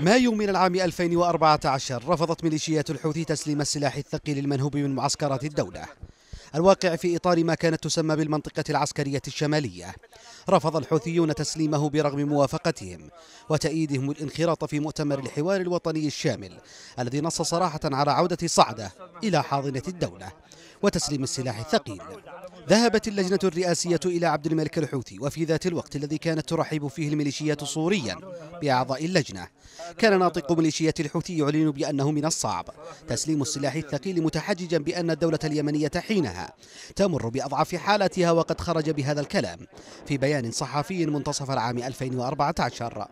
مايو من العام 2014 رفضت ميليشيات الحوثي تسليم السلاح الثقيل المنهوب من معسكرات الدولة الواقع في إطار ما كانت تسمى بالمنطقة العسكرية الشمالية رفض الحوثيون تسليمه برغم موافقتهم وتأييدهم الانخراط في مؤتمر الحوار الوطني الشامل الذي نص صراحة على عودة صعدة إلى حاضنة الدولة وتسليم السلاح الثقيل ذهبت اللجنة الرئاسية إلى عبد الملك الحوثي وفي ذات الوقت الذي كانت ترحب فيه الميليشيات صوريا بأعضاء اللجنة كان ناطق ميليشيات الحوثي يعلن بأنه من الصعب تسليم السلاح الثقيل متحججا بأن الدولة اليمنية حينها تمر بأضعف حالتها وقد خرج بهذا الكلام في بيان صحفي منتصف العام 2014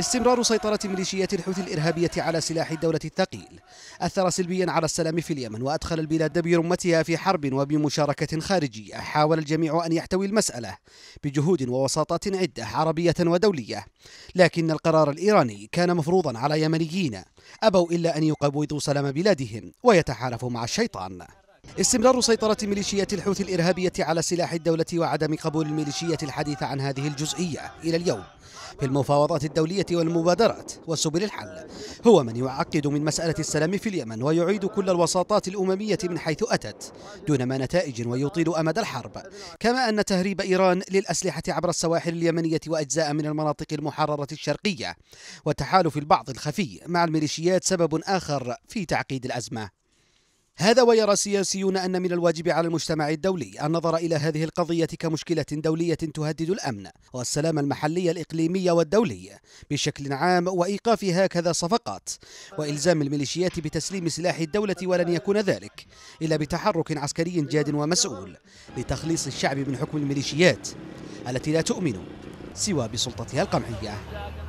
استمرار سيطرة ميليشيات الحوثي الإرهابية على سلاح الدولة الثقيل أثر سلبيا على السلام في اليمن وأدخل البلاد برمتها في حرب وبمشاركة خارجية حاول الجميع أن يحتوي المسألة بجهود ووساطات عدة عربية ودولية لكن القرار الإيراني كان مفروضا على يمنيين أبوا إلا أن يقوضوا سلام بلادهم ويتحالفوا مع الشيطان استمرار سيطرة ميليشيات الحوثي الإرهابية على سلاح الدولة وعدم قبول الميليشيات الحديث عن هذه الجزئية إلى اليوم في المفاوضات الدولية والمبادرات وسبل الحل هو من يعقد من مسألة السلام في اليمن ويعيد كل الوساطات الأممية من حيث أتت دون ما نتائج ويطيل أمد الحرب كما أن تهريب إيران للأسلحة عبر السواحل اليمنية وأجزاء من المناطق المحررة الشرقية وتحالف البعض الخفي مع الميليشيات سبب آخر في تعقيد الأزمة هذا ويرى سياسيون أن من الواجب على المجتمع الدولي النظر إلى هذه القضية كمشكلة دولية تهدد الأمن والسلام المحلي الإقليمي والدولي بشكل عام وإيقاف هكذا صفقات وإلزام الميليشيات بتسليم سلاح الدولة ولن يكون ذلك إلا بتحرك عسكري جاد ومسؤول لتخليص الشعب من حكم الميليشيات التي لا تؤمن سوى بسلطتها القمعية